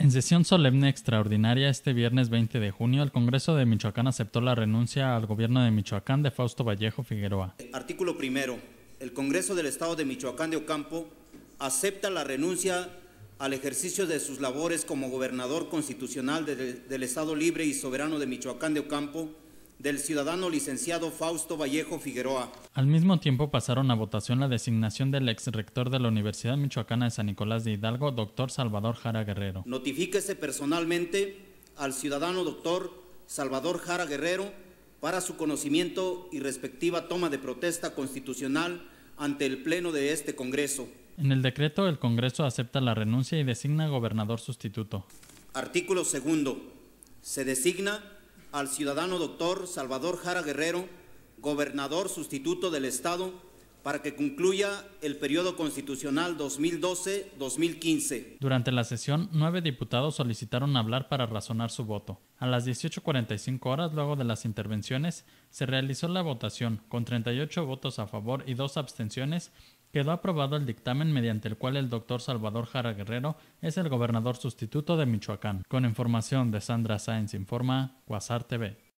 En sesión solemne extraordinaria este viernes 20 de junio, el Congreso de Michoacán aceptó la renuncia al gobierno de Michoacán de Fausto Vallejo Figueroa. Artículo primero. El Congreso del Estado de Michoacán de Ocampo acepta la renuncia al ejercicio de sus labores como gobernador constitucional del Estado Libre y Soberano de Michoacán de Ocampo del ciudadano licenciado Fausto Vallejo Figueroa. Al mismo tiempo pasaron a votación la designación del ex rector de la Universidad Michoacana de San Nicolás de Hidalgo, doctor Salvador Jara Guerrero. Notifíquese personalmente al ciudadano doctor Salvador Jara Guerrero para su conocimiento y respectiva toma de protesta constitucional ante el Pleno de este Congreso. En el decreto, el Congreso acepta la renuncia y designa gobernador sustituto. Artículo segundo. Se designa al ciudadano doctor Salvador Jara Guerrero, gobernador sustituto del Estado, para que concluya el periodo constitucional 2012-2015. Durante la sesión, nueve diputados solicitaron hablar para razonar su voto. A las 18.45 horas luego de las intervenciones, se realizó la votación, con 38 votos a favor y dos abstenciones, quedó aprobado el dictamen mediante el cual el doctor Salvador Jara Guerrero es el gobernador sustituto de Michoacán. Con información de Sandra Sáenz Informa, WhatsApp TV.